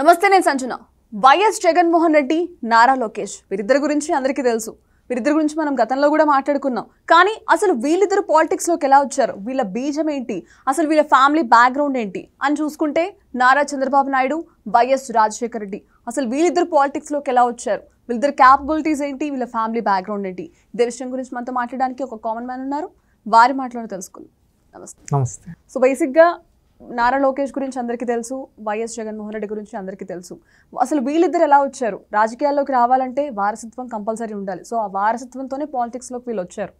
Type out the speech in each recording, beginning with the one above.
నమస్తే నేను సంజన వైఎస్ జగన్మోహన్ రెడ్డి నారా లోకేష్ వీరిద్దరి గురించి అందరికీ తెలుసు వీరిద్దరి గురించి మనం గతంలో కూడా మాట్లాడుకున్నాం కానీ అసలు వీళ్ళిద్దరు పాలిటిక్స్లోకి ఎలా వచ్చారు వీళ్ళ బీజం ఏంటి అసలు వీళ్ళ ఫ్యామిలీ బ్యాక్గ్రౌండ్ ఏంటి అని చూసుకుంటే నారా చంద్రబాబు నాయుడు వైఎస్ రాజశేఖర రెడ్డి అసలు వీళ్ళిద్దరు పాలిటిక్స్లోకి ఎలా వచ్చారు వీళ్ళిద్దరు క్యాపబిలిటీస్ ఏంటి వీళ్ళ ఫ్యామిలీ బ్యాక్గ్రౌండ్ ఏంటి ఇదే విషయం గురించి మనతో మాట్లాడడానికి ఒక కామన్ మ్యాన్ ఉన్నారు వారి మాటలను తెలుసుకుందాం నమస్తే నమస్తే సో బేసిక్గా నారా లోకేష్ గురించి అందరికీ తెలుసు వైఎస్ జగన్మోహన్ రెడ్డి గురించి అందరికీ తెలుసు అసలు వీళ్ళిద్దరు ఎలా వచ్చారు రాజకీయాల్లోకి రావాలంటే వారసత్వం కంపల్సరీ ఉండాలి సో ఆ వారసత్వంతోనే పాలిటిక్స్లోకి వీళ్ళు వచ్చారు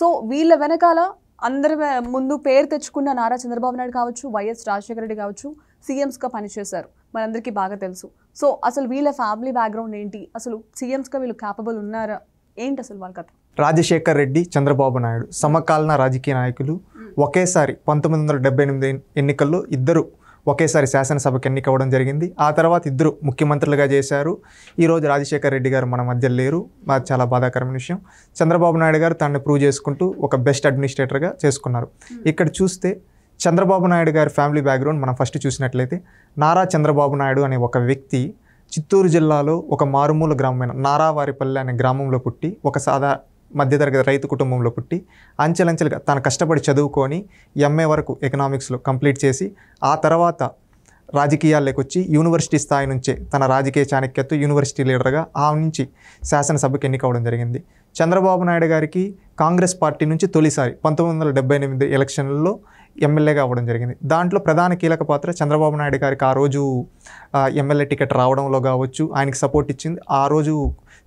సో వీళ్ళ వెనకాల అందరి ముందు పేరు తెచ్చుకున్న నారా చంద్రబాబు నాయుడు కావచ్చు వైఎస్ రాజశేఖర రెడ్డి కావచ్చు సీఎంస్గా పనిచేశారు మనందరికీ బాగా తెలుసు సో అసలు వీళ్ళ ఫ్యామిలీ బ్యాక్గ్రౌండ్ ఏంటి అసలు సీఎంస్గా వీళ్ళు క్యాపబుల్ ఉన్నారా ఏంటి అసలు వాళ్ళ కథ రాజశేఖర్ రెడ్డి చంద్రబాబు నాయుడు సమకాలన రాజకీయ నాయకులు ఒకేసారి పంతొమ్మిది వందల డెబ్బై ఎనిమిది ఎన్నికల్లో ఇద్దరు ఒకేసారి శాసనసభకు ఎన్నికవ్వడం జరిగింది ఆ తర్వాత ఇద్దరు ముఖ్యమంత్రులుగా చేశారు ఈరోజు రాజశేఖర్ రెడ్డి గారు మన మధ్య లేరు అది చాలా బాధాకరమైన విషయం చంద్రబాబు నాయుడు గారు తనని ప్రూవ్ చేసుకుంటూ ఒక బెస్ట్ అడ్మినిస్ట్రేటర్గా చేసుకున్నారు hmm. ఇక్కడ చూస్తే చంద్రబాబు నాయుడు గారి ఫ్యామిలీ బ్యాక్గ్రౌండ్ మనం ఫస్ట్ చూసినట్లయితే నారా చంద్రబాబు నాయుడు అనే ఒక వ్యక్తి చిత్తూరు జిల్లాలో ఒక మారుమూల గ్రామమైన నారావారిపల్లె అనే గ్రామంలో పుట్టి ఒక సాదా మధ్యతరగతి రైతు కుటుంబంలో పుట్టి అంచెలంచెలుగా తాను కష్టపడి చదువుకొని ఎంఏ వరకు ఎకనామిక్స్లో కంప్లీట్ చేసి ఆ తర్వాత రాజకీయాల్లోకి వచ్చి యూనివర్సిటీ స్థాయి నుంచే తన రాజకీయ చాణక్యత్వం యూనివర్సిటీ లీడర్గా ఆ నుంచి శాసనసభకు ఎన్నికవడం జరిగింది చంద్రబాబు నాయుడు గారికి కాంగ్రెస్ పార్టీ నుంచి తొలిసారి పంతొమ్మిది వందల డెబ్బై ఎనిమిది ఎలక్షన్లో ఎమ్మెల్యేగా అవ్వడం జరిగింది దాంట్లో ప్రధాన కీలక పాత్ర చంద్రబాబు నాయుడు గారికి ఆ రోజు ఎమ్మెల్యే టికెట్ రావడంలో కావచ్చు ఆయనకి సపోర్ట్ ఇచ్చింది ఆ రోజు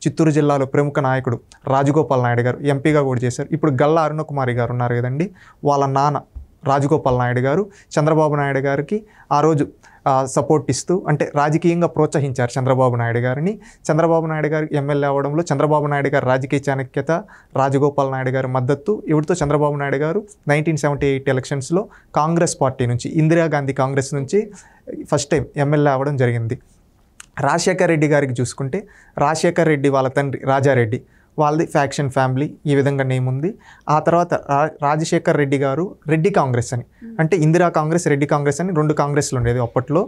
చిత్తూరు జిల్లాలో ప్రముఖ నాయకుడు రాజగోపాల్ నాయుడు గారు ఎంపీగా కూడా చేశారు ఇప్పుడు గల్లా అరుణకుమారి గారు ఉన్నారు కదండి వాళ్ళ నాన్న రాజగోపాల్ నాయుడు గారు చంద్రబాబు నాయుడు గారికి ఆ రోజు సపోర్ట్ ఇస్తూ అంటే రాజకీయంగా ప్రోత్సహించారు చంద్రబాబు నాయుడు గారిని చంద్రబాబు నాయుడు గారికి ఎమ్మెల్యే అవడంలో చంద్రబాబు నాయుడు గారు రాజకీయ చాణక్యత రాజగోపాల్ నాయుడు గారి మద్దతు ఇవిడితో Chandrababu Naidu garu nineteen seventy eight ఎలక్షన్స్లో కాంగ్రెస్ పార్టీ నుంచి ఇందిరాగాంధీ కాంగ్రెస్ నుంచి ఫస్ట్ టైం ఎమ్మెల్యే అవ్వడం జరిగింది రాజశేఖర రెడ్డి గారికి చూసుకుంటే రాజశేఖర రెడ్డి వాళ్ళ తండ్రి రాజారెడ్డి వాళ్ళది ఫ్యాక్షన్ ఫ్యామిలీ ఈ విధంగా నేమ్ ఉంది ఆ తర్వాత రాజశేఖర్ రెడ్డి గారు రెడ్డి కాంగ్రెస్ అని అంటే ఇందిరా కాంగ్రెస్ రెడ్డి కాంగ్రెస్ అని రెండు కాంగ్రెస్లు ఉండేది అప్పట్లో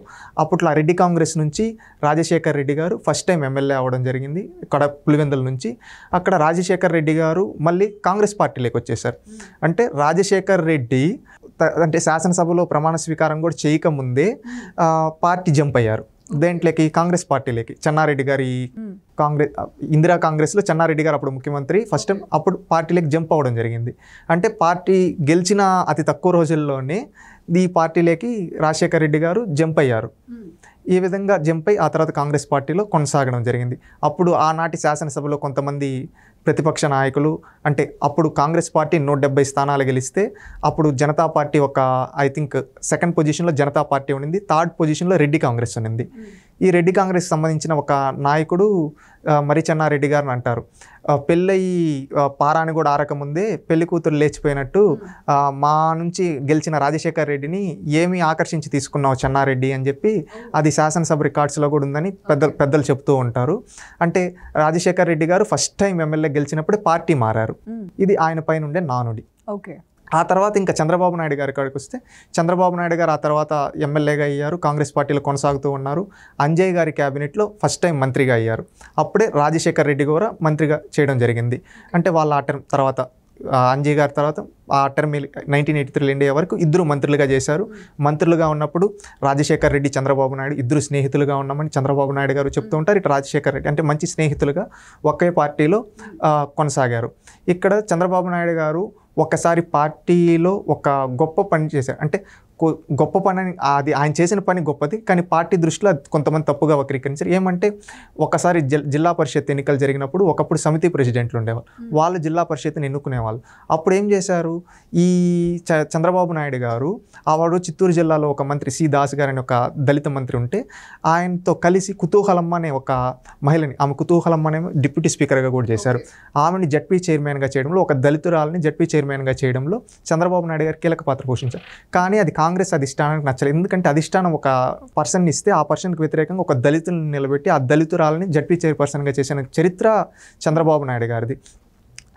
అప్పట్లో ఆ రెడ్డి కాంగ్రెస్ నుంచి Rajasekhar Reddy garu first time MLA అవ్వడం జరిగింది ఇక్కడ పులివెందుల నుంచి అక్కడ రాజశేఖర్ రెడ్డి గారు మళ్ళీ కాంగ్రెస్ పార్టీలోకి వచ్చేసారు అంటే రాజశేఖర్ రెడ్డి అంటే శాసనసభలో ప్రమాణ స్వీకారం కూడా చేయకముందే పార్టీ జంప్ అయ్యారు దేంట్లోకి కాంగ్రెస్ పార్టీలోకి చెన్నారెడ్డి గారి కాంగ్రెస్ ఇందిరా కాంగ్రెస్లో చెన్నారెడ్డి గారు అప్పుడు ముఖ్యమంత్రి ఫస్ట్ టైం అప్పుడు పార్టీలోకి జంప్ అవ్వడం జరిగింది అంటే పార్టీ గెలిచిన అతి తక్కువ రోజుల్లోనే ఈ పార్టీలోకి రాజశేఖర రెడ్డి గారు జంప్ అయ్యారు ఈ విధంగా జంప్ అయి ఆ తర్వాత కాంగ్రెస్ పార్టీలో కొనసాగడం జరిగింది అప్పుడు ఆనాటి శాసనసభలో కొంతమంది ప్రతిపక్ష నాయకులు అంటే అప్పుడు కాంగ్రెస్ పార్టీ నూట డెబ్బై స్థానాలు గెలిస్తే అప్పుడు జనతా పార్టీ ఒక ఐ థింక్ సెకండ్ పొజిషన్లో జనతా పార్టీ ఉండింది థర్డ్ పొజిషన్లో రెడ్డి కాంగ్రెస్ ఉండింది ఈ రెడ్డి కాంగ్రెస్ సంబంధించిన ఒక నాయకుడు మరిచెన్నారెడ్డి గారిని అంటారు పెళ్ళయి పారాని కూడా ఆరకముందే పెళ్లి కూతురు లేచిపోయినట్టు మా నుంచి గెలిచిన రాజశేఖర్ రెడ్డిని ఏమి ఆకర్షించి తీసుకున్నావు చెన్నారెడ్డి అని చెప్పి అది శాసనసభ రికార్డ్స్లో కూడా ఉందని పెద్ద పెద్దలు చెప్తూ ఉంటారు అంటే Rajasekhar Reddy garu first time MLA గెలిచినప్పుడు పార్టీ మారారు ఇది ఆయన పైన ఉండే నానుడి ఓకే ఆ తర్వాత ఇంకా చంద్రబాబు నాయుడు గారి కాడికి వస్తే చంద్రబాబు నాయుడు గారు ఆ తర్వాత ఎమ్మెల్యేగా అయ్యారు కాంగ్రెస్ పార్టీలో కొనసాగుతూ ఉన్నారు అంజయ్ గారి క్యాబినెట్లో ఫస్ట్ టైం మంత్రిగా అయ్యారు అప్పుడే రాజశేఖర్ రెడ్డి కూడా మంత్రిగా చేయడం జరిగింది అంటే వాళ్ళ ఆ టర్మ్ తర్వాత అంజయ్ గారి తర్వాత ఆ term nineteen eighty three end వరకు ఇద్దరు మంత్రులుగా చేశారు మంత్రులుగా ఉన్నప్పుడు రాజశేఖర్ రెడ్డి చంద్రబాబు నాయుడు ఇద్దరు స్నేహితులుగా ఉన్నామని చంద్రబాబు నాయుడు గారు చెప్తూ ఉంటారు ఇటు రాజశేఖర్ రెడ్డి అంటే మంచి స్నేహితులుగా ఒకే పార్టీలో కొనసాగారు ఇక్కడ చంద్రబాబు నాయుడు గారు ఒకసారి పార్టీలో ఒక గొప్ప పని చేశారు అంటే గొప్ప పని అది ఆయన చేసిన పని గొప్పది కానీ పార్టీ దృష్టిలో కొంతమంది తప్పుగా వక్రీకరించారు ఏమంటే ఒకసారి జిల్లా పరిషత్ ఎన్నికలు జరిగినప్పుడు ఒకప్పుడు సమితి ప్రెసిడెంట్లు ఉండేవారు వాళ్ళు జిల్లా పరిషత్ని ఎన్నుకునేవాళ్ళు అప్పుడు ఏం చేశారు ఈ చంద్రబాబు నాయుడు గారు ఆవాడు చిత్తూరు జిల్లాలో ఒక మంత్రి సి దాస్ గారు అనే ఒక దళిత మంత్రి ఉంటే ఆయనతో కలిసి కుతూహలమ్మ అనే ఒక మహిళని ఆమె కుతూహలమ్మ అనే డిప్యూటీ స్పీకర్గా కూడా చేశారు ఆమెని జడ్పీ చైర్మన్గా చేయడంలో ఒక దళితురాలని జడ్పీ చైర్మన్గా చేయడంలో చంద్రబాబు నాయుడు గారు కీలక పాత్ర పోషించారు కానీ అది కాంగ్రెస్ కాంగ్రెస్ అధిష్టానానికి నచ్చలేదు ఎందుకంటే అధిష్టానం ఒక పర్సన్ ఇస్తే ఆ పర్సన్కి వ్యతిరేకంగా ఒక దళితులను నిలబెట్టి ఆ దళితురాలని జడ్పీ చైర్పర్సన్గా చేసిన చరిత్ర చంద్రబాబు నాయుడు గారిది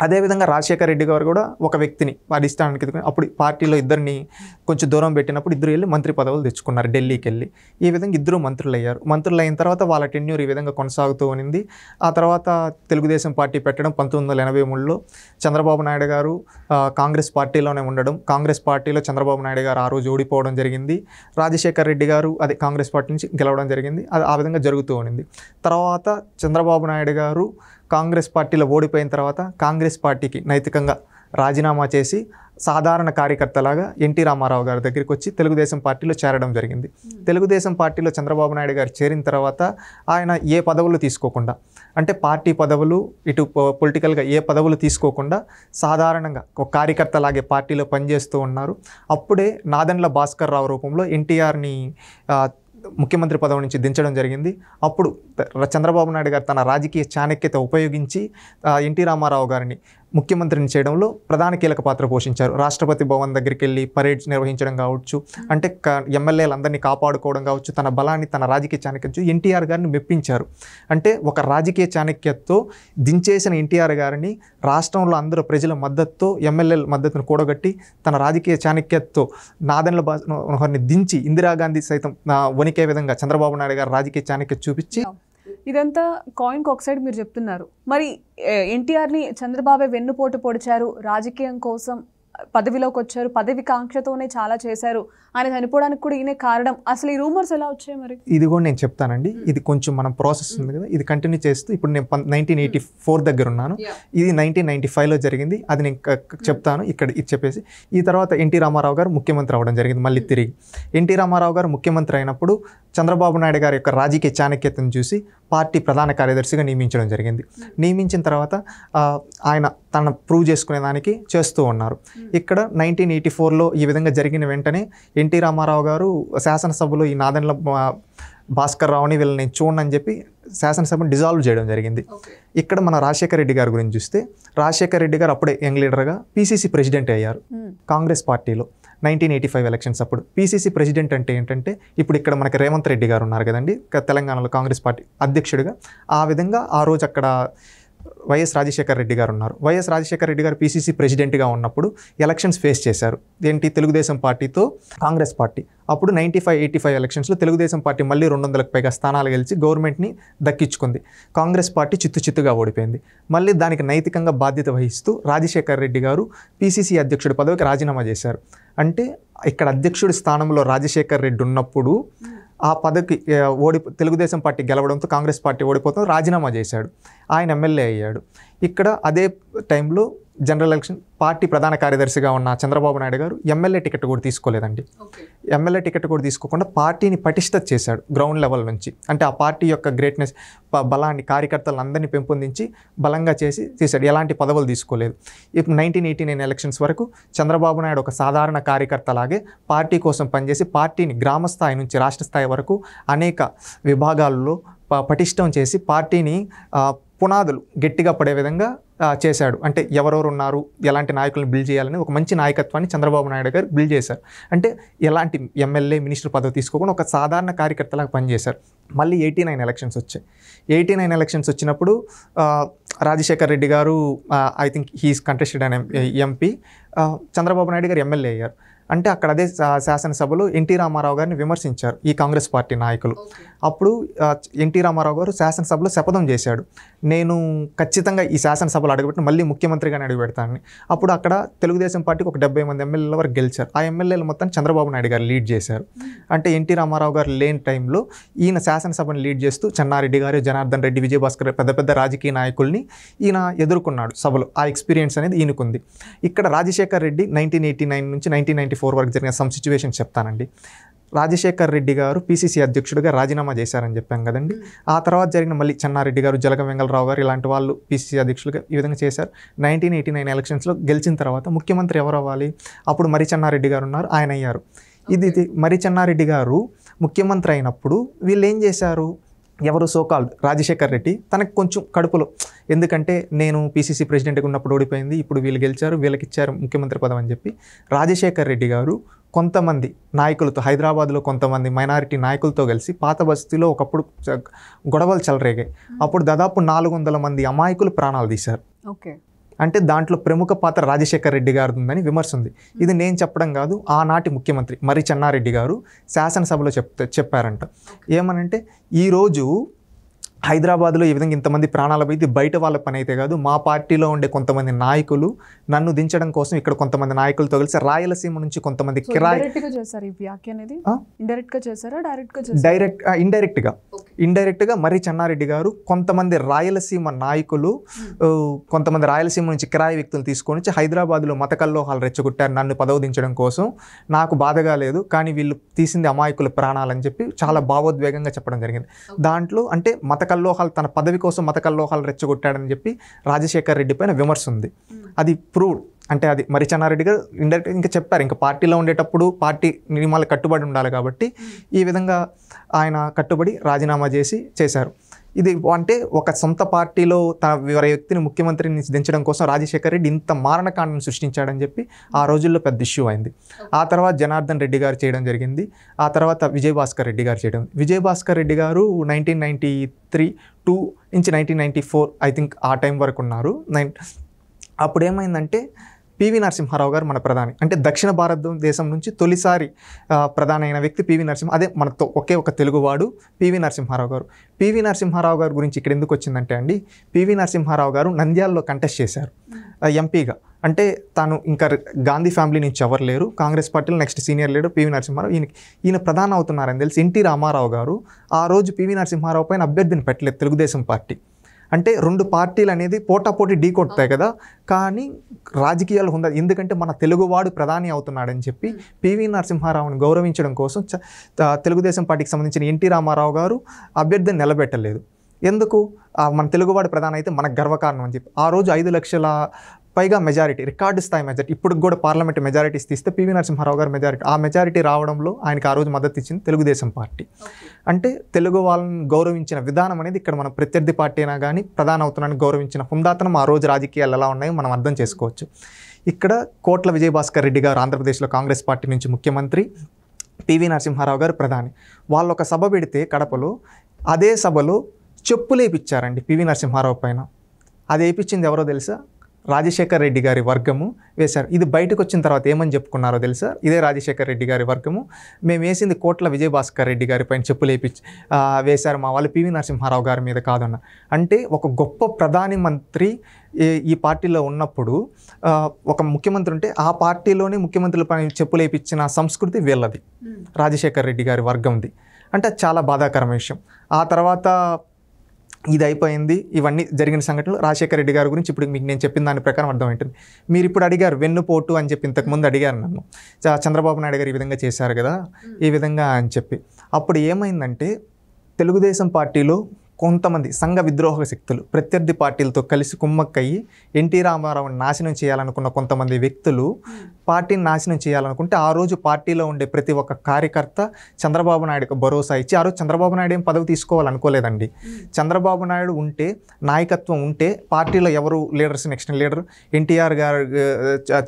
అదేవిధంగా రాజశేఖర రెడ్డి గారు కూడా ఒక వ్యక్తిని వారి ఇష్టానికి అప్పుడు పార్టీలో ఇద్దరిని కొంచెం దూరం పెట్టినప్పుడు ఇద్దరు వెళ్ళి మంత్రి పదవులు తెచ్చుకున్నారు ఢిల్లీకి వెళ్ళి ఈ విధంగా ఇద్దరు మంత్రులు అయ్యారు మంత్రులు అయిన తర్వాత వాళ్ళ టెన్యూర్ ఈ విధంగా కొనసాగుతూ ఉనింది ఆ తర్వాత తెలుగుదేశం పార్టీ పెట్టడం పంతొమ్మిది వందల ఎనభై మూడులో చంద్రబాబు నాయుడు గారు కాంగ్రెస్ పార్టీలోనే ఉండడం కాంగ్రెస్ పార్టీలో చంద్రబాబు నాయుడు గారు ఆ రోజు ఓడిపోవడం జరిగింది రాజశేఖర రెడ్డి గారు అదే కాంగ్రెస్ పార్టీ నుంచి గెలవడం జరిగింది అది ఆ విధంగా జరుగుతూ ఉనింది తర్వాత చంద్రబాబు నాయుడు గారు కాంగ్రెస్ పార్టీలో ఓడిపోయిన తర్వాత కాంగ్రెస్ పార్టీకి నైతికంగా రాజీనామా చేసి సాధారణ కార్యకర్తలాగా ఎన్టీ రామారావు గారి దగ్గరికి వచ్చి తెలుగుదేశం పార్టీలో చేరడం జరిగింది తెలుగుదేశం పార్టీలో చంద్రబాబు నాయుడు గారు చేరిన తర్వాత ఆయన ఏ పదవులు తీసుకోకుండా అంటే పార్టీ పదవులు ఇటు పొలిటికల్గా ఏ పదవులు తీసుకోకుండా సాధారణంగా ఒక కార్యకర్తలాగే పార్టీలో పనిచేస్తూ ఉన్నారు అప్పుడే నాదన్ల భాస్కర్ రావు రూపంలో ఎన్టీఆర్ని ముఖ్యమంత్రి పదవి నుంచి దించడం జరిగింది అప్పుడు చంద్రబాబు నాయుడు గారు తన రాజకీయ చాణక్యత ఉపయోగించి ఎన్టీ రామారావు గారిని ముఖ్యమంత్రిని చేయడంలో ప్రధాన కీలక పాత్ర పోషించారు రాష్ట్రపతి భవన్ దగ్గరికి వెళ్ళి పరేడ్స్ నిర్వహించడం కావచ్చు అంటే ఎమ్మెల్యేలందరినీ కాపాడుకోవడం కావచ్చు తన బలాన్ని తన రాజకీయ చాణక్యం ఎన్టీఆర్ గారిని మెప్పించారు అంటే ఒక రాజకీయ చాణక్యతో దించేసిన ఎన్టీఆర్ గారిని రాష్ట్రంలో అందరూ ప్రజల మద్దతుతో ఎమ్మెల్యేల మద్దతును కూడగట్టి తన రాజకీయ చాణక్యతో నాదెండ్ల మనోహర్ని దించి ఇందిరాగాంధీ సైతం వణికే విధంగా చంద్రబాబు నాయుడు గారు రాజకీయ చాణక్యత చూపించి ఇదంతా కాయిన్కి ఒక మీరు చెప్తున్నారు మరి ఎన్టీఆర్ని చంద్రబాబు వెన్నుపోటు పొడిచారు రాజకీయం కోసం పదవిలోకి వచ్చారు పదవి కాంక్షతోనే చాలా చేశారు ఆయన చనిపోవడానికి కూడా ఈయనే కారణం అసలు ఈ రూమర్స్ ఎలా వచ్చాయి మరి ఇది కూడా నేను చెప్తానండి hmm. ఇది కొంచెం మనం ప్రాసెస్ ఉంది కదా ఇది కంటిన్యూ చేస్తూ ఇప్పుడు నేను నైన్టీన్ ఎయిటీ ఫోర్ దగ్గర ఉన్నాను ఇది నైన్టీన్ నైన్టీ ఫైవ్లో జరిగింది అది నేను చెప్తాను hmm. ఇక్కడ ఇది చెప్పేసి ఈ తర్వాత ఎన్టీ రామారావు గారు ముఖ్యమంత్రి అవ్వడం జరిగింది మళ్ళీ hmm. తిరిగి ఎన్టీ రామారావు గారు ముఖ్యమంత్రి అయినప్పుడు చంద్రబాబు నాయుడు గారి యొక్క రాజకీయ చాణక్యతను చూసి పార్టీ ప్రధాన కార్యదర్శిగా నియమించడం జరిగింది నియమించిన తర్వాత ఆయన తన ప్రూవ్ చేసుకునేదానికి చేస్తూ ఉన్నారు hmm. ఇక్కడ నైన్టీన్ ఎయిటీ ఫోర్లో ఈ విధంగా జరిగిన వెంటనే ఎన్టీ రామారావు గారు శాసనసభలో ఈ నాదెండ్ల భాస్కర్ రావుని వీళ్ళని చూడని చెప్పి శాసనసభను డిజాల్వ్ చేయడం జరిగింది ఇక్కడ మన రాజశేఖర రెడ్డి గారి గురించి చూస్తే రాజశేఖర రెడ్డి గారు అప్పుడే యంగ్ లీడర్గా పీసీసీ ప్రెసిడెంట్ అయ్యారు hmm. కాంగ్రెస్ పార్టీలో నైన్టీన్ ఎయిటీ ఫైవ్ ఎలక్షన్స్ అప్పుడు పీసీసీ ప్రెసిడెంట్ అంటే ఏంటంటే ఇప్పుడు ఇక్కడ మనకి రేవంత్ రెడ్డి గారు ఉన్నారు కదండి తెలంగాణలో కాంగ్రెస్ పార్టీ అధ్యక్షుడిగా ఆ విధంగా ఆ రోజు అక్కడ వైఎస్ రాజశేఖర రెడ్డి గారు ఉన్నారు వైఎస్ రాజశేఖర రెడ్డి గారు పీసీసీ ప్రెసిడెంట్గా ఉన్నప్పుడు ఎలక్షన్స్ ఫేస్ చేశారు ఏంటి తెలుగుదేశం పార్టీతో కాంగ్రెస్ పార్టీ అప్పుడు నైంటీ ఫైవ్ ఎయిటీ ఫైవ్ ఎలక్షన్స్లో తెలుగుదేశం పార్టీ మళ్ళీ రెండు వందలకు పైగా స్థానాలు గెలిచి గవర్నమెంట్ని దక్కించుకుంది కాంగ్రెస్ పార్టీ చిత్తు చిత్తుగా ఓడిపోయింది మళ్ళీ దానికి నైతికంగా బాధ్యత వహిస్తూ రాజశేఖర రెడ్డి గారు పీసీసీ అధ్యక్షుడి పదవికి రాజీనామా చేశారు అంటే ఇక్కడ అధ్యక్షుడి స్థానంలో రాజశేఖర్ రెడ్డి ఉన్నప్పుడు ఆ పదవికి ఓడి తెలుగుదేశం పార్టీ గెలవడంతో కాంగ్రెస్ పార్టీ ఓడిపోతుంది రాజీనామా చేశాడు ఆయన ఎమ్మెల్యే అయ్యాడు ఇక్కడ అదే టైంలో జనరల్ ఎలక్షన్ పార్టీ ప్రధాన కార్యదర్శిగా ఉన్న చంద్రబాబు నాయుడు గారు ఎమ్మెల్యే టికెట్ కూడా తీసుకోలేదండి ఎమ్మెల్యే టికెట్ కూడా తీసుకోకుండా పార్టీని పటిష్ట చేశాడు గ్రౌండ్ లెవెల్ నుంచి అంటే ఆ పార్టీ యొక్క గ్రేట్నెస్ బలాన్ని కార్యకర్తలందరినీ పెంపొందించి బలంగా చేసి తీశాడు ఎలాంటి పదవులు తీసుకోలేదు ఇప్పుడు నైన్టీన్ ఎయిటీ నైన్ ఎలక్షన్స్ వరకు చంద్రబాబు నాయుడు ఒక సాధారణ కార్యకర్త లాగే పార్టీ కోసం పనిచేసి పార్టీని గ్రామ స్థాయి నుంచి రాష్ట్ర స్థాయి వరకు అనేక విభాగాల్లో పటిష్టం చేసి పార్టీని పునాదులు గట్టిగా పడే విధంగా చేశాడు అంటే ఎవరెవరు ఉన్నారు ఎలాంటి నాయకులను బిల్డ్ చేయాలని ఒక మంచి నాయకత్వాన్ని చంద్రబాబు నాయుడు గారు బిల్డ్ చేశారు అంటే ఎలాంటి ఎమ్మెల్యే మినిస్టర్ పదవి తీసుకోకుండా ఒక సాధారణ కార్యకర్తలాగా పనిచేశారు మళ్ళీ ఎయిటీ నైన్ ఎలక్షన్స్ వచ్చాయి ఎయిటీ నైన్ ఎలక్షన్స్ వచ్చినప్పుడు Rajasekhar Reddy garu I think he's contested అనే ఎంపీ చంద్రబాబు నాయుడు గారు ఎమ్మెల్యే అయ్యారు అంటే అక్కడ అదే శాసనసభలో ఎన్టీ రామారావు గారిని విమర్శించారు ఈ కాంగ్రెస్ పార్టీ నాయకులు అప్పుడు ఎన్టీ రామారావు గారు శాసనసభలో శపథం చేశాడు నేను ఖచ్చితంగా ఈ శాసనసభలో అడుగుపెట్టి మళ్ళీ ముఖ్యమంత్రిగానే అడుగుపెడతానని అప్పుడు అక్కడ తెలుగుదేశం పార్టీకి ఒక డెబ్బై మంది ఎమ్మెల్యేల వరకు గెలిచారు ఆ ఎమ్మెల్యేలు మొత్తం చంద్రబాబు నాయుడు గారు లీడ్ చేశారు అంటే ఎన్టీ రామారావు గారు లేని టైంలో ఈయన శాసనసభను లీడ్ చేస్తూ చెన్నారెడ్డి గారు జనార్దన్ రెడ్డి విజయభాస్కర్ పెద్ద పెద్ద రాజకీయ నాయకుల్ని ఈయన ఎదుర్కొన్నాడు సభలో ఆ ఎక్స్పీరియన్స్ అనేది ఈయనకుంది ఇక్కడ Rajasekhar Reddy nineteen eighty nine నుంచి నైన్టీన్ నైన్టీ ఫోర్ వరకు జరిగిన సమ్ సిచ్యువేషన్ చెప్తానండి రాజశేఖర్ రెడ్డి గారు పీసీసీ అధ్యక్షుడిగా రాజీనామా చేశారని చెప్పాం కదండి ఆ తర్వాత జరిగిన మళ్ళీ చెన్నారెడ్డి గారు జలగ వెంగళరావు గారు ఇలాంటి వాళ్ళు పీసీసీ అధ్యక్షులుగా ఈ విధంగా చేశారు నైన్టీన్ ఎయిటీ నైన్ ఎలక్షన్స్లో గెలిచిన తర్వాత ముఖ్యమంత్రి ఎవరు అవ్వాలి అప్పుడు మరి చెన్నారెడ్డి గారు ఉన్నారు ఆయన అయ్యారు ఇది మరి చెన్నారెడ్డి గారు ముఖ్యమంత్రి అయినప్పుడు వీళ్ళు ఏం చేశారు ఎవరు సోకాల్డ్ రాజశేఖర్ రెడ్డి తనకు కొంచెం కడుపులో ఎందుకంటే నేను పీసీసీ ప్రెసిడెంట్గా ఉన్నప్పుడు ఓడిపోయింది ఇప్పుడు వీళ్ళు గెలిచారు వీళ్ళకి ఇచ్చారు ముఖ్యమంత్రి పదం అని చెప్పి రాజశేఖర్ రెడ్డి గారు కొంతమంది నాయకులతో హైదరాబాద్లో కొంతమంది మైనారిటీ నాయకులతో కలిసి పాత బస్తీలో ఒకప్పుడు గొడవలు చెలరేగాయి అప్పుడు దాదాపు నాలుగు వందల మంది అమాయకులు ప్రాణాలు తీశారు ఓకే అంటే దాంట్లో ప్రముఖ పాత్ర రాజశేఖర రెడ్డి గారు ఉందని విమర్శ ఉంది ఇది hmm. నేను చెప్పడం కాదు ఆనాటి ముఖ్యమంత్రి మరి చెన్నారెడ్డి గారు శాసనసభలో చెప్తే చెప్పారంట ఏమనంటే ఈరోజు హైదరాబాద్లో ఈ విధంగా ఇంతమంది ప్రాణాలపైతే బయట వాళ్ళ పని అయితే కాదు మా పార్టీలో ఉండే కొంతమంది నాయకులు నన్ను దించడం కోసం ఇక్కడ కొంతమంది నాయకులు కలిసి రాయలసీమ నుంచి కొంతమంది కిరాయి డైరెక్ట్ ఇండైరెక్ట్ గా ఇండైరెక్ట్ గా మరి చెన్నారెడ్డి గారు కొంతమంది రాయలసీమ నాయకులు hmm. కొంతమంది రాయలసీమ నుంచి కిరాయి వ్యక్తులు తీసుకొని వచ్చి హైదరాబాద్లో మత కల్లోహాలు రెచ్చగొట్టారు నన్ను పదవు దించడం కోసం నాకు బాధగా లేదు కానీ వీళ్ళు తీసింది అమాయకుల ప్రాణాలని చెప్పి చాలా భావోద్వేగంగా చెప్పడం జరిగింది దాంట్లో అంటే మత కల్లోహాలు తన పదవి కోసం మత కల్లోహాలు రెచ్చగొట్టాడని చెప్పి రాజశేఖర్ రెడ్డి పైన విమర్శ ఉంది అది ప్రూవ్డ్ అంటే అది మరి చెన్నారెడ్డి గారు ఇండైరెక్ట్ ఇంకా చెప్పారు ఇంకా పార్టీలో ఉండేటప్పుడు పార్టీ నియమాలకు కట్టుబడి ఉండాలి కాబట్టి ఈ విధంగా ఆయన కట్టుబడి రాజీనామా చేసి చేశారు ఇది అంటే ఒక సొంత పార్టీలో తన వివర వ్యక్తిని ముఖ్యమంత్రిని దించడం కోసం రాజశేఖర్ రెడ్డి ఇంత మారణకాండను సృష్టించాడని చెప్పి ఆ hmm. రోజుల్లో పెద్ద ఇష్యూ అయింది ఆ తర్వాత జనార్దన్ రెడ్డి గారు చేయడం జరిగింది ఆ తర్వాత విజయభాస్కర్ రెడ్డి గారు చేయడం Vijayabhaskar Reddy garu nineteen ninety three two నుంచి nineteen ninety four I think ఆ టైం వరకు ఉన్నారు నైన్ అప్పుడు ఏమైందంటే పివి నరసింహారావు గారు మన ప్రధాని అంటే దక్షిణ భారతదేశం నుంచి తొలిసారి ప్రధాని అయిన వ్యక్తి పివి నరసింహ అదే మనతో ఒకే ఒక తెలుగువాడు పివి నరసింహారావు గారు పివి నరసింహారావు గారు గురించి ఇక్కడ ఎందుకు వచ్చిందంటే అండి పివి నరసింహారావు గారు నంద్యాలలో కంటెస్ట్ చేశారు ఎంపీగా అంటే తాను ఇంకా గాంధీ ఫ్యామిలీ నుంచి ఎవరు లేరు కాంగ్రెస్ పార్టీలో నెక్స్ట్ సీనియర్ లేడు పివి నరసింహారావు ఈయన ఈయన ప్రధాన అవుతున్నారని తెలిసి ఎన్టీ రామారావు గారు ఆ రోజు పివి నరసింహారావు పైన అభ్యర్థిని పెట్టలేదు తెలుగుదేశం పార్టీ అంటే రెండు పార్టీలు అనేది పోటాపోటీ ఢీ కొడతాయి కదా కానీ రాజకీయాలు ఉండదు ఎందుకంటే మన తెలుగువాడు ప్రధాని అవుతున్నాడని చెప్పి పివి నరసింహారావుని గౌరవించడం కోసం తెలుగుదేశం పార్టీకి సంబంధించిన ఎన్టీ రామారావు గారు అభ్యర్థిని నిలబెట్టలేదు ఎందుకు మన తెలుగువాడు ప్రధాని అయితే మనకు గర్వకారణం అని చెప్పి ఆ రోజు ఐదు లక్షల పైగా మెజారిటీ రికార్డు స్థాయి మెజారిటీ ఇప్పుడు కూడా పార్లమెంట్ మెజారిటీస్ తీస్తే పివి నరసింహారావు గారు మెజారిటీ ఆ మెజారిటీ రావడంలో ఆయనకి ఆ రోజు మద్దతు ఇచ్చింది తెలుగుదేశం పార్టీ అంటే తెలుగు వాళ్ళని గౌరవించిన విధానం అనేది ఇక్కడ మనం ప్రత్యర్థి పార్టీ అయినా కానీ ప్రధాన అవుతున్నాను గౌరవించిన హుందాతనం ఆ రోజు రాజకీయాలు ఎలా ఉన్నాయో మనం అర్థం చేసుకోవచ్చు ఇక్కడ కోట్ల విజయభాస్కర్ రెడ్డి గారు ఆంధ్రప్రదేశ్లో కాంగ్రెస్ పార్టీ నుంచి ముఖ్యమంత్రి పివి నరసింహారావు గారు ప్రధాని వాళ్ళు ఒక సభ పెడితే కడపలో అదే సభలో చెప్పులు వేయించారండి పివి నరసింహారావు పైన అది వేయించింది ఎవరో తెలుసా రాజశేఖర్ రెడ్డి గారి వర్గము వేశారు ఇది బయటకు వచ్చిన తర్వాత ఏమని చెప్పుకున్నారో తెలుసా ఇదే రాజశేఖర్ రెడ్డి గారి వర్గము మేము వేసింది కోట్ల విజయభాస్కర్ రెడ్డి గారి పైన చెప్పులేపి వేశారు మా వాళ్ళు పివి నరసింహారావు గారి మీద కాదన్న అంటే ఒక గొప్ప ప్రధాని మంత్రి ఈ పార్టీలో ఉన్నప్పుడు ఒక ముఖ్యమంత్రి ఉంటే ఆ పార్టీలోనే ముఖ్యమంత్రుల పైన చెప్పు లేపించిన సంస్కృతి వీళ్ళది రాజశేఖర్ రెడ్డి గారి వర్గంది అంటే చాలా బాధాకరమైన విషయం ఆ తర్వాత ఇది అయిపోయింది ఇవన్నీ జరిగిన సంఘటనలు రాజశేఖర రెడ్డి గారి గురించి ఇప్పుడు మీకు నేను చెప్పిన దాని ప్రకారం అర్థమవుతుంది మీరు ఇప్పుడు అడిగారు వెన్నుపోటు అని చెప్పి ఇంతకుముందు అడిగారు నన్ను చంద్రబాబు నాయుడు గారు ఈ విధంగా చేశారు కదా ఈ విధంగా అని చెప్పి అప్పుడు ఏమైందంటే తెలుగుదేశం పార్టీలో కొంతమంది సంఘ విద్రోహ శక్తులు ప్రత్యర్థి పార్టీలతో కలిసి కుమ్మక్కయ్యి ఎన్టీ రామారావుని నాశనం చేయాలనుకున్న కొంతమంది వ్యక్తులు పార్టీని నాశనం చేయాలనుకుంటే ఆ రోజు పార్టీలో ఉండే ప్రతి ఒక్క కార్యకర్త చంద్రబాబు నాయుడుకు భరోసా ఇచ్చి ఆ రోజు చంద్రబాబు నాయుడు ఏం పదవి తీసుకోవాలనుకోలేదండి చంద్రబాబు నాయుడు ఉంటే నాయకత్వం ఉంటే పార్టీలో ఎవరు లీడర్స్ నెక్స్ట్ లీడర్ ఎన్టీఆర్ గారి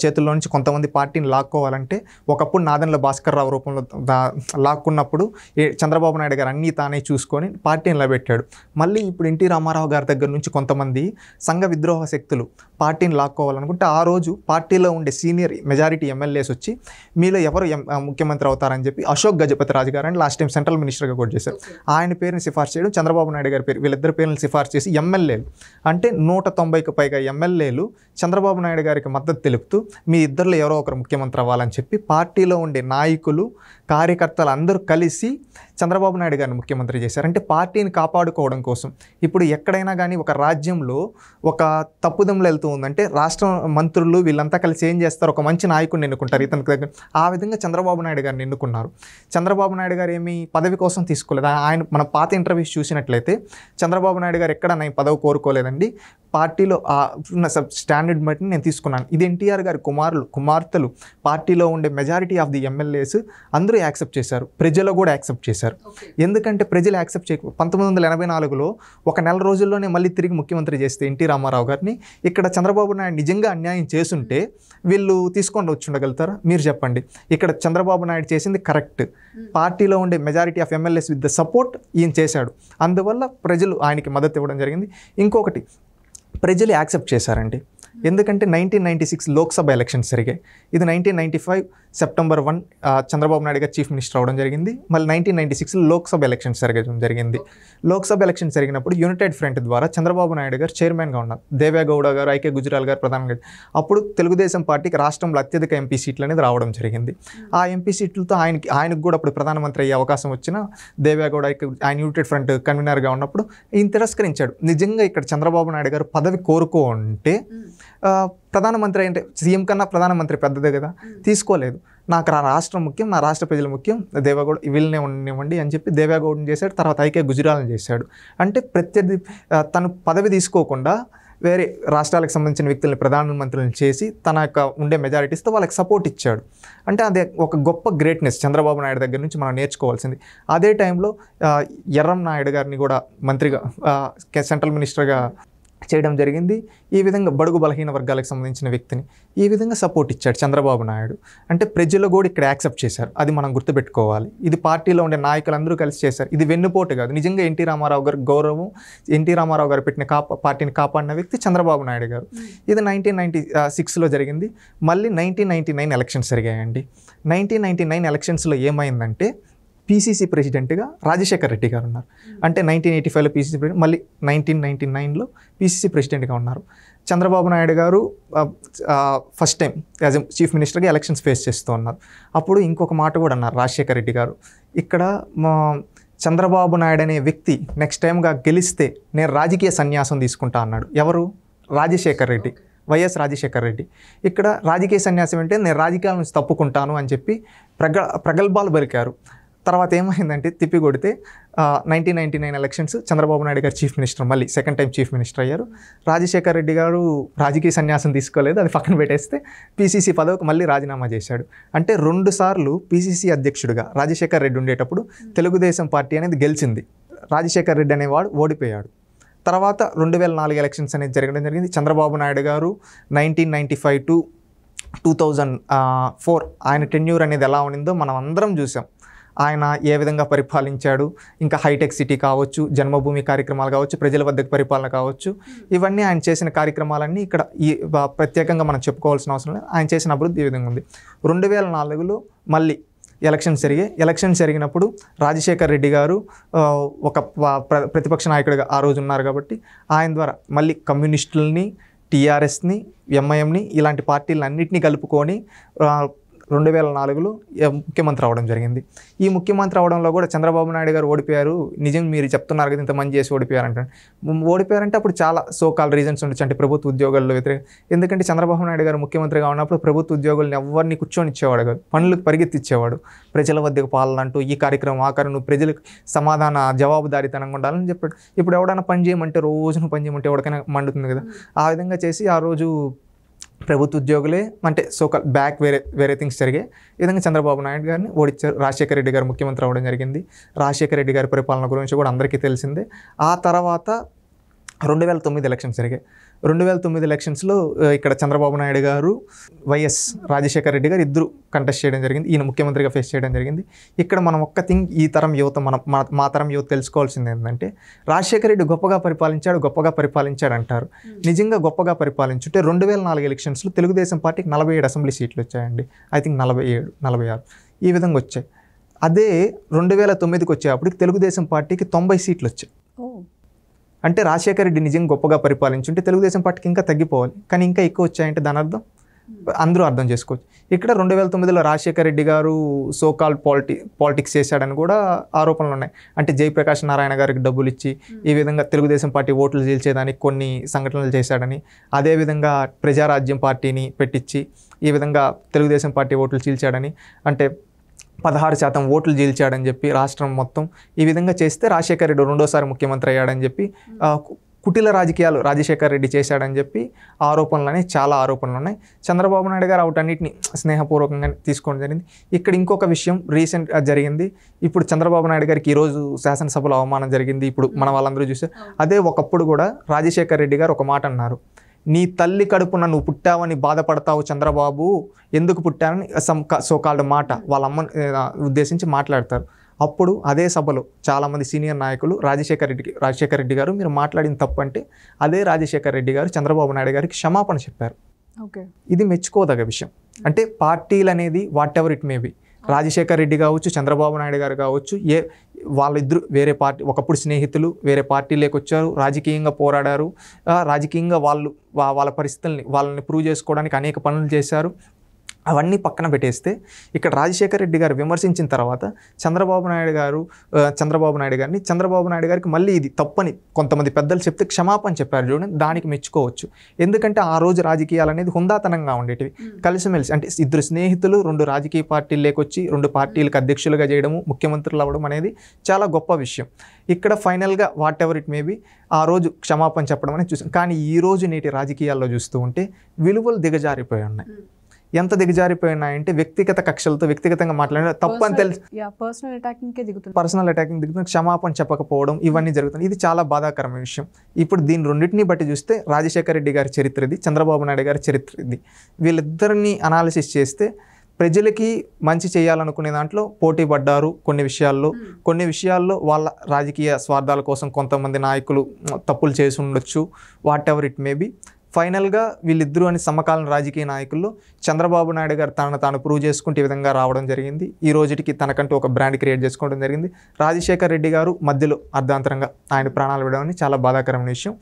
చేతుల్లో నుంచి కొంతమంది పార్టీని లాక్కోవాలంటే ఒకప్పుడు నాదన్ల భాస్కర్ రావు రూపంలో లాక్కున్నప్పుడు చంద్రబాబు నాయుడు గారు అన్నీ తానే చూసుకొని పార్టీని నిలబెట్టాడు మళ్ళీ ఇప్పుడు ఎన్టీ రామారావు గారి దగ్గర నుంచి కొంతమంది సంఘ విద్రోహ శక్తులు పార్టీని లాక్కోవాలనుకుంటే ఆ రోజు పార్టీలో ఉండే సీనియర్ మెజారిటీ ఎమ్మెల్యేస్ వచ్చి మీలో ఎవరు ముఖ్యమంత్రి అవుతారని చెప్పి అశోక్ గజపతి రాజు గారని లాస్ట్ టైం సెంట్రల్ మినిస్టర్గా కూడా చేశారు ఆయన పేరుని సిఫార్సు చేయడం చంద్రబాబు నాయుడు గారి పేరు వీళ్ళిద్దరి పేర్లను సిఫార్సు చేసి ఎమ్మెల్యేలు అంటే నూట తొంభైకి పైగా ఎమ్మెల్యేలు చంద్రబాబు నాయుడు గారికి మద్దతు తెలుపుతూ మీ ఇద్దరిలో ఎవరో ఒకరు ముఖ్యమంత్రి అవ్వాలని చెప్పి పార్టీలో ఉండే నాయకులు కార్యకర్తలు అందరూ కలిసి చంద్రబాబు నాయుడు గారిని ముఖ్యమంత్రి చేశారు అంటే పార్టీని కాపాడుకో తెలుసుకోవడం కోసం ఇప్పుడు ఎక్కడైనా కానీ ఒక రాజ్యంలో ఒక తప్పుదమ్ములు వెళ్తూ ఉందంటే రాష్ట్ర మంత్రులు వీళ్ళంతా కలిసి ఏం చేస్తారు ఒక మంచి నాయకుడిని ఎన్నుకుంటారు ఇతనికి దగ్గర ఆ విధంగా చంద్రబాబు నాయుడు గారిని ఎన్నుకున్నారు చంద్రబాబు నాయుడు గారు ఏమి పదవి కోసం తీసుకోలేదు ఆయన మన పాత ఇంటర్వ్యూస్ చూసినట్లయితే చంద్రబాబు నాయుడు గారు ఎక్కడ నేను పదవి కోరుకోలేదండి పార్టీలో ఉన్న స్టాండర్డ్ బట్టి నేను తీసుకున్నాను ఇది ఎన్టీఆర్ గారి కుమారులు కుమార్తెలు పార్టీలో ఉండే మెజారిటీ ఆఫ్ ది ఎమ్మెల్యేస్ అందరూ యాక్సెప్ట్ చేశారు ప్రజలు కూడా యాక్సెప్ట్ చేశారు ఎందుకంటే ప్రజలు యాక్సెప్ట్ చేయ పంతొమ్మిది వందల ఎనభై నాలుగులో ఒక నెల రోజుల్లోనే మళ్ళీ తిరిగి ముఖ్యమంత్రి చేస్తే ఎన్టీ రామారావు గారిని ఇక్కడ చంద్రబాబు నాయుడు నిజంగా అన్యాయం చేస్తుంటే వీళ్ళు తీసుకొని వచ్చుండగలుగుతారు మీరు చెప్పండి ఇక్కడ చంద్రబాబు నాయుడు చేసింది కరెక్ట్ పార్టీలో ఉండే majority of MLAs with the support ఈయన చేశాడు అందువల్ల ప్రజలు ఆయనకి మద్దతు ఇవ్వడం జరిగింది ఇంకొకటి ప్రజలు యాక్సెప్ట్ చేశారండి ఎందుకంటే nineteen ninety six Lok Sabha elections జరిగాయి ఇది nineteen ninety five September one Chandrababu Naidu గారు చీఫ్ మినిస్టర్ అవడం జరిగింది మళ్ళీ నైన్టీన్ నైన్టీ సిక్స్లో లోక్సభ ఎలక్షన్స్ జరగడం జరిగింది లోక్సభ ఎలక్షన్ జరిగినప్పుడు యునైటెడ్ ఫ్రంట్ ద్వారా చంద్రబాబు నాయుడు గారు చైర్మన్గా ఉన్నారు దేవేగౌడ గారు ఐకే గుజరాల్ గారు ప్రధానంగా అప్పుడు తెలుగుదేశం పార్టీకి రాష్ట్రంలో అత్యధిక ఎంపీ సీట్లు అనేది రావడం జరిగింది ఆ ఎంపీ సీట్లతో ఆయనకి ఆయనకు కూడా అప్పుడు ప్రధానమంత్రి అయ్యే అవకాశం వచ్చిన దేవేగౌడ ఆయన యునైటెడ్ ఫ్రంట్ కన్వీనర్గా ఉన్నప్పుడు ఈయన తిరస్కరించాడు నిజంగా ఇక్కడ చంద్రబాబు నాయుడు గారు పదవి కోరుకో ఉంటే ప్రధానమంత్రి అంటే సీఎం కన్నా ప్రధానమంత్రి పెద్దదే కదా తీసుకోలేదు నాకు నా రాష్ట్రం ముఖ్యం నా రాష్ట్ర ప్రజలు ముఖ్యం దేవగౌడ్ వీళ్ళనే ఉండనివ్వండి అని చెప్పి దేవగౌడ్ని చేశాడు తర్వాత ఐకే గుజరాల్ని చేశాడు అంటే ప్రత్యర్థి తను పదవి తీసుకోకుండా వేరే రాష్ట్రాలకు సంబంధించిన వ్యక్తులను ప్రధానమంత్రులను చేసి తన యొక్క ఉండే మెజారిటీస్తో వాళ్ళకి సపోర్ట్ ఇచ్చాడు అంటే అదే ఒక గొప్ప గ్రేట్నెస్ చంద్రబాబు నాయుడు దగ్గర నుంచి మనం నేర్చుకోవాల్సింది అదే టైంలో ఎర్రం నాయుడు గారిని కూడా మంత్రిగా సెంట్రల్ మినిస్టర్గా చేయడం జరిగింది ఈ విధంగా బడుగు బలహీన వర్గాలకు సంబంధించిన వ్యక్తిని ఈ విధంగా సపోర్ట్ ఇచ్చాడు చంద్రబాబు నాయుడు అంటే ప్రజలు కూడా ఇక్కడ యాక్సెప్ట్ చేశారు అది మనం గుర్తుపెట్టుకోవాలి ఇది పార్టీలో ఉండే నాయకులందరూ కలిసి చేశారు ఇది వెన్నుపోటు కాదు నిజంగా ఎన్టీ రామారావు గారు గౌరవం ఎన్టీ రామారావు గారు పెట్టిన కాపా పార్టీని కాపాడిన వ్యక్తి చంద్రబాబు నాయుడు గారు ఇది నైన్టీన్ నైన్టీ సిక్స్లో జరిగింది మళ్ళీ నైన్టీన్ నైన్టీ నైన్ ఎలక్షన్స్ జరిగాయండి నైన్టీన్ నైన్టీ నైన్ ఎలక్షన్స్లో ఏమైందంటే పీసీసీ ప్రెసిడెంట్గా రాజశేఖర్ రెడ్డి గారు ఉన్నారు hmm. అంటే నైన్టీన్ ఎయిటీ ఫైవ్లో పీసీసీ ప్రెసిడెంట్ మళ్ళీ నైన్టీన్ నైన్టీ నైన్లో పీసీసీ ప్రెసిడెంట్గా ఉన్నారు Chandrababu Naidu garu first time as a chief మినిస్టర్గా ఎలక్షన్స్ ఫేస్ చేస్తూ ఉన్నారు అప్పుడు ఇంకొక మాట కూడా అన్నారు రాజశేఖర్ రెడ్డి గారు ఇక్కడ మా చంద్రబాబు నాయుడు అనే వ్యక్తి నెక్స్ట్ టైంగా గెలిస్తే నేను రాజకీయ సన్యాసం తీసుకుంటా అన్నాడు ఎవరు రాజశేఖర్ రెడ్డి వైఎస్ రాజశేఖర్ రెడ్డి ఇక్కడ రాజకీయ సన్యాసం అంటే నేను రాజకీయాల నుంచి తప్పుకుంటాను అని చెప్పి ప్రగ ప్రగల్భాలు పలికారు తర్వాత ఏమైందంటే తిప్పి కొడితే nineteen ninety nine elections Chandrababu Naidu గారు చీఫ్ మినిస్టర్ మళ్ళీ సెకండ్ టైం చీఫ్ మినిస్టర్ అయ్యారు రాజశేఖర రెడ్డి గారు రాజకీయ సన్యాసం తీసుకోలేదు అది పక్కన పెట్టేస్తే పీసీసీ పదవికి మళ్ళీ రాజీనామా చేశాడు అంటే రెండు సార్లు పీసీసీ అధ్యక్షుడిగా రాజశేఖర రెడ్డి ఉండేటప్పుడు తెలుగుదేశం పార్టీ అనేది గెలిచింది రాజశేఖర రెడ్డి అనేవాడు ఓడిపోయాడు తర్వాత రెండు వేల నాలుగు ఎలక్షన్స్ అనేది జరగడం జరిగింది Chandrababu Naidu garu nineteen ninety five to two thousand four ఆయన టెన్యూర్ అనేది ఎలా ఉండిందో మనం అందరం చూసాం ఆయన ఏ విధంగా పరిపాలించాడు ఇంకా హైటెక్ సిటీ కావచ్చు జన్మభూమి కార్యక్రమాలు కావచ్చు ప్రజల వద్దకు పరిపాలన కావచ్చు hmm. ఇవన్నీ ఆయన చేసిన కార్యక్రమాలన్నీ ఇక్కడ ఈ ప్రత్యేకంగా మనం చెప్పుకోవాల్సిన అవసరం లేదు ఆయన చేసిన అభివృద్ధి ఈ విధంగా ఉంది రెండు వేల నాలుగులో మళ్ళీ ఎలక్షన్స్ జరిగాయి ఎలక్షన్స్ జరిగినప్పుడు రాజశేఖర్ రెడ్డి గారు ఒక ప్రతిపక్ష నాయకుడిగా ఆ రోజు ఉన్నారు కాబట్టి ఆయన ద్వారా మళ్ళీ కమ్యూనిస్టులని టీఆర్ఎస్ని ఎంఐఎంని ఇలాంటి పార్టీలన్నింటినీ కలుపుకొని రెండు వేల నాలుగులో ముఖ్యమంత్రి అవడం జరిగింది ఈ ముఖ్యమంత్రి అవడంలో కూడా చంద్రబాబు నాయుడు గారు ఓడిపోయారు నిజం మీరు చెప్తున్నారు కదా ఇంతమంది చేసి ఓడిపోయారంటే ఓడిపోయారంటే అప్పుడు చాలా సోకాల్ రీజన్స్ ఉండొచ్చు అంటే ప్రభుత్వ ఉద్యోగాల్లో వ్యతిరేక ఎందుకంటే చంద్రబాబు నాయుడు గారు ముఖ్యమంత్రిగా ఉన్నప్పుడు ప్రభుత్వ ఉద్యోగులను ఎవరిని ఇచ్చేవాడు కాదు పనులకు పరిగెత్తిచ్చేవాడు ప్రజల వద్దకు పాలన అంటూ ఈ కార్యక్రమం ఆ ప్రజలకు సమాధాన జవాబుదారితనంగా ఉండాలని చెప్పాడు ఇప్పుడు ఎవడైనా పని చేయమంటే రోజును పని చేయమంటే ఎవరికైనా మండుతుంది కదా ఆ విధంగా చేసి ఆ రోజు ప్రభుత్వ ఉద్యోగులే అంటే సోకల్ బ్యాక్ వేరే వేరే థింగ్స్ జరిగాయి ఈ విధంగా చంద్రబాబు నాయుడు గారిని ఓడిచ్చారు రాజశేఖర రెడ్డి గారు ముఖ్యమంత్రి అవ్వడం జరిగింది రాజశేఖర రెడ్డి గారి పరిపాలన గురించి కూడా అందరికీ తెలిసిందే ఆ తర్వాత రెండు వేల తొమ్మిది ఎలక్షన్స్ జరిగాయి రెండు వేల తొమ్మిది ఎలక్షన్స్లో ఇక్కడ చంద్రబాబు నాయుడు గారు వైఎస్ రాజశేఖర రెడ్డి గారు ఇద్దరు కంటెస్ట్ చేయడం జరిగింది ఈయన ముఖ్యమంత్రిగా ఫేస్ చేయడం జరిగింది ఇక్కడ మనం ఒక్క థింగ్ ఈ తరం యువత మనం మా తరం యువత తెలుసుకోవాల్సింది ఏంటంటే రాజశేఖర రెడ్డి గొప్పగా పరిపాలించాడు గొప్పగా పరిపాలించాడు అంటారు hmm. నిజంగా గొప్పగా పరిపాలించుంటే రెండు వేల నాలుగు ఎలక్షన్స్లో తెలుగుదేశం పార్టీకి నలభై ఏడు అసెంబ్లీ సీట్లు వచ్చాయండి ఐ థింక్ నలభై ఏడు నలభై ఆరు ఈ విధంగా వచ్చాయి అదే రెండు వేల తొమ్మిదికి వచ్చేటప్పటికి తెలుగుదేశం పార్టీకి తొంభై సీట్లు వచ్చాయి అంటే రాజశేఖర రెడ్డి నిజంగా గొప్పగా పరిపాలించుంటే తెలుగుదేశం పార్టీకి ఇంకా తగ్గిపోవాలి కానీ ఇంకా ఎక్కువ వచ్చాయంటే దాని అర్థం అందరూ అర్థం చేసుకోవచ్చు ఇక్కడ రెండు వేల తొమ్మిదిలో రాజశేఖర రెడ్డి గారు సోకాల్ పాలిటి పాలిటిక్స్ చేశాడని కూడా ఆరోపణలు ఉన్నాయి అంటే జయప్రకాశ్ నారాయణ గారికి డబ్బులు ఇచ్చి ఈ విధంగా తెలుగుదేశం పార్టీ ఓట్లు గెలిచేదానికి కొన్ని సంఘటనలు చేశాడని అదేవిధంగా ప్రజారాజ్యం పార్టీని పెట్టించి ఈ విధంగా తెలుగుదేశం పార్టీ ఓట్లు చీల్చాడని అంటే పదహారు శాతం ఓట్లు జీల్చాడని చెప్పి రాష్ట్రం మొత్తం ఈ విధంగా చేస్తే రాజశేఖర రెడ్డి రెండోసారి ముఖ్యమంత్రి అయ్యాడని చెప్పి కుటిల రాజకీయాలు రాజశేఖర్ రెడ్డి చేశాడని చెప్పి ఆరోపణలనే చాలా ఆరోపణలు ఉన్నాయి చంద్రబాబు నాయుడు గారు వాటన్నిటిని స్నేహపూర్వకంగా తీసుకోవడం జరిగింది ఇక్కడ ఇంకొక విషయం రీసెంట్ జరిగింది ఇప్పుడు చంద్రబాబు నాయుడు గారికి ఈరోజు శాసనసభలో అవమానం జరిగింది ఇప్పుడు మన వాళ్ళందరూ చూసే అదే ఒకప్పుడు కూడా రాజశేఖర్ రెడ్డి గారు ఒక మాట అన్నారు నీ తల్లి కడుపు నన్ను పుట్టావని బాధపడతావు చంద్రబాబు ఎందుకు పుట్టానని సమ్ సోకాల్డ్ మాట వాళ్ళ అమ్మ ఉద్దేశించి మాట్లాడతారు అప్పుడు అదే సభలో చాలామంది సీనియర్ నాయకులు రాజశేఖర రెడ్డి రాజశేఖర రెడ్డి గారు మీరు మాట్లాడిన తప్పు అంటే అదే రాజశేఖర రెడ్డి గారు చంద్రబాబు నాయుడు గారికి క్షమాపణ చెప్పారు ఓకే ఇది మెచ్చుకోదగ విషయం అంటే పార్టీలు అనేది whatever it may be Rajasekhar Reddy కావచ్చు చంద్రబాబు నాయుడు గారు కావచ్చు ఏ వాళ్ళిద్దరు వేరే పార్టీ ఒకప్పుడు స్నేహితులు వేరే పార్టీ వచ్చారు రాజకీయంగా పోరాడారు రాజకీయంగా వాళ్ళు వాళ్ళ పరిస్థితుల్ని వాళ్ళని ప్రూవ్ చేసుకోవడానికి అనేక పనులు చేశారు అవన్నీ పక్కన పెట్టేస్తే ఇక్కడ రాజశేఖర రెడ్డి గారు విమర్శించిన తర్వాత చంద్రబాబు నాయుడు గారు చంద్రబాబు నాయుడు గారిని చంద్రబాబు నాయుడు గారికి మళ్ళీ ఇది తప్పని కొంతమంది పెద్దలు చెప్తే క్షమాపణ చెప్పారు చూడండి దానికి మెచ్చుకోవచ్చు ఎందుకంటే ఆ రోజు రాజకీయాలు అనేది హుందాతనంగా ఉండేటివి కలిసిమెలిసి అంటే ఇద్దరు స్నేహితులు రెండు రాజకీయ పార్టీలు లేకొచ్చి రెండు పార్టీలకు అధ్యక్షులుగా చేయడము ముఖ్యమంత్రులు అవ్వడం అనేది చాలా గొప్ప విషయం ఇక్కడ ఫైనల్గా వాట్ ఎవర్ ఇట్ మేబీ ఆ రోజు క్షమాపణ చెప్పడం అనేది చూసాం కానీ ఈ రోజు నేటి రాజకీయాల్లో చూస్తూ ఉంటే విలువలు దిగజారిపోయి ఉన్నాయి ఎంత దిగజారిపోయినాయంటే వ్యక్తిగత కక్షలతో వ్యక్తిగతంగా మాట్లాడిన తప్పు అని తెలుసు పర్సనల్ దిగుతుంది పర్సనల్ అటాకింగ్ దిగుతుంది క్షమాపణ చెప్పకపోవడం ఇవన్నీ జరుగుతుంది ఇది చాలా బాధాకరమైన విషయం ఇప్పుడు దీని రెండింటిని బట్టి చూస్తే రాజశేఖర రెడ్డి గారి చరిత్ర ఇది చంద్రబాబు నాయుడు గారి చరిత్ర ఇది వీళ్ళిద్దరిని అనాలిసిస్ చేస్తే ప్రజలకి మంచి చేయాలనుకునే దాంట్లో పోటీ పడ్డారు కొన్ని విషయాల్లో hmm. కొన్ని విషయాల్లో వాళ్ళ రాజకీయ స్వార్థాల కోసం కొంతమంది నాయకులు తప్పులు చేసి ఉండొచ్చు whatever it may be ఫైనల్గా వీళ్ళిద్దరూ అని సమకాలీన రాజకీయ నాయకుల్లో చంద్రబాబు నాయుడు గారు తనను తాను ప్రూవ్ చేసుకుంటే ఈ విధంగా రావడం జరిగింది ఈ రోజుకి తనకంటూ ఒక బ్రాండ్ క్రియేట్ చేసుకోవడం జరిగింది రాజశేఖర్ రెడ్డి గారు మధ్యలో అర్ధాంతరంగా ఆయన ప్రాణాలు విడమని చాలా బాధాకరమైన విషయం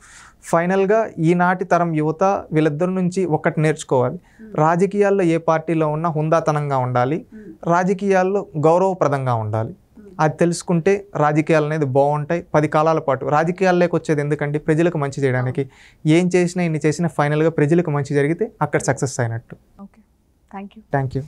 ఫైనల్గా ఈనాటి తరం యువత వీళ్ళిద్దరి నుంచి ఒక్కటి నేర్చుకోవాలి రాజకీయాల్లో ఏ పార్టీలో ఉన్నా హుందాతనంగా ఉండాలి రాజకీయాల్లో గౌరవప్రదంగా ఉండాలి అది తెలుసుకుంటే రాజకీయాలు అనేది బాగుంటాయి పది కాలాల పాటు రాజకీయాల్లోకి వచ్చేది ఎందుకంటే ప్రజలకు మంచి చేయడానికి ఏం చేసినా ఇన్ని చేసినా ఫైనల్గా ప్రజలకు మంచి జరిగితే అక్కడ సక్సెస్ అయినట్టు okay thank you thank you